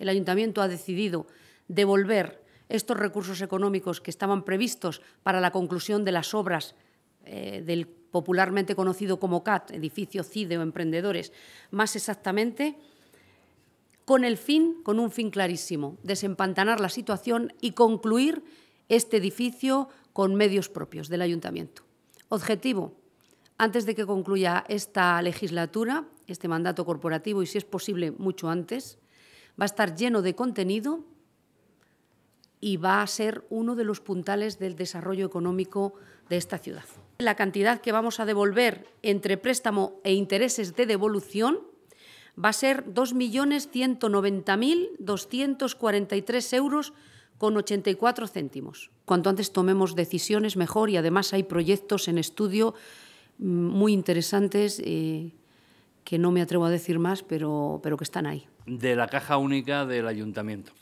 el ayuntamiento ha decidido devolver estos recursos económicos que estaban previstos para la conclusión de las obras eh, del popularmente conocido como CAT, edificio CIDE o emprendedores, más exactamente, con el fin, con un fin clarísimo, desempantanar la situación y concluir este edificio con medios propios del ayuntamiento. Objetivo, antes de que concluya esta legislatura, este mandato corporativo y si es posible mucho antes, va a estar lleno de contenido y va a ser uno de los puntales del desarrollo económico de esta ciudad. La cantidad que vamos a devolver entre préstamo e intereses de devolución va a ser 2.190.243 euros con 84 céntimos. Cuanto antes tomemos decisiones, mejor, y además hay proyectos en estudio mm, muy interesantes. Eh, que no me atrevo a decir más, pero, pero que están ahí. De la caja única del ayuntamiento.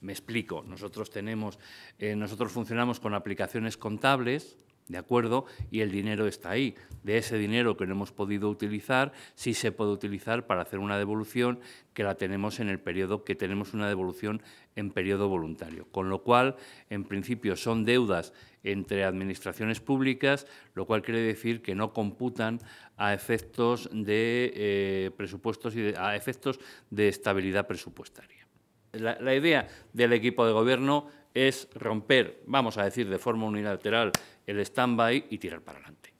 Me explico, nosotros tenemos, eh, nosotros funcionamos con aplicaciones contables, ¿de acuerdo? Y el dinero está ahí. De ese dinero que no hemos podido utilizar, sí se puede utilizar para hacer una devolución que la tenemos en el periodo, que tenemos una devolución en periodo voluntario. Con lo cual, en principio, son deudas entre administraciones públicas, lo cual quiere decir que no computan a efectos de eh, presupuestos y a efectos de estabilidad presupuestaria la, idea del equipo de gobierno es romper, vamos a decir de forma unilateral, el stand-by y tirar para adelante.